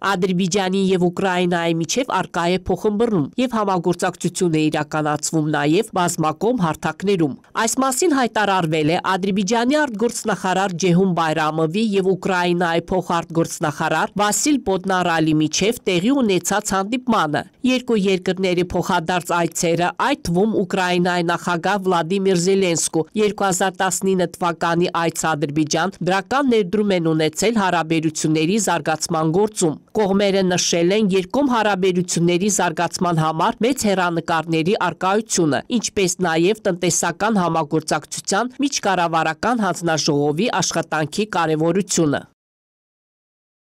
Ադրբիջանի և Ուկրաինայի միջև արկա է փոխմբռնում և համագործակցություն է իրականացվում նաև բազմակողմ հարթակներում։ Այս մասին հայտարարվել է Ադրբիջանի արտգործնախարար Ջեհում Բայրամովի և Ուկրաինայի փոխարտգործնախարար Վասիլ Պոդնարալի միջև տեղի ունեցած հանդիպմանը, երկու երկրների փոխադարձ այցերը, այդ թվում Ուկրաինայի նախագահ Վլադիմիր Զելենսկու 2019 թվականի այց Ադրբեջան դրական ներդրում են ունեցել հարաբերությունների զարգացման գործում։ Կողմերը նշել են երկում հարաբերությունների զարգացման համար մեծ հերանեկարների արկայությունը, ինչպես նաև տնտեսական համագործակցության միջկառավարական հանձնաժողովի աշխատանքի կարևորությունը։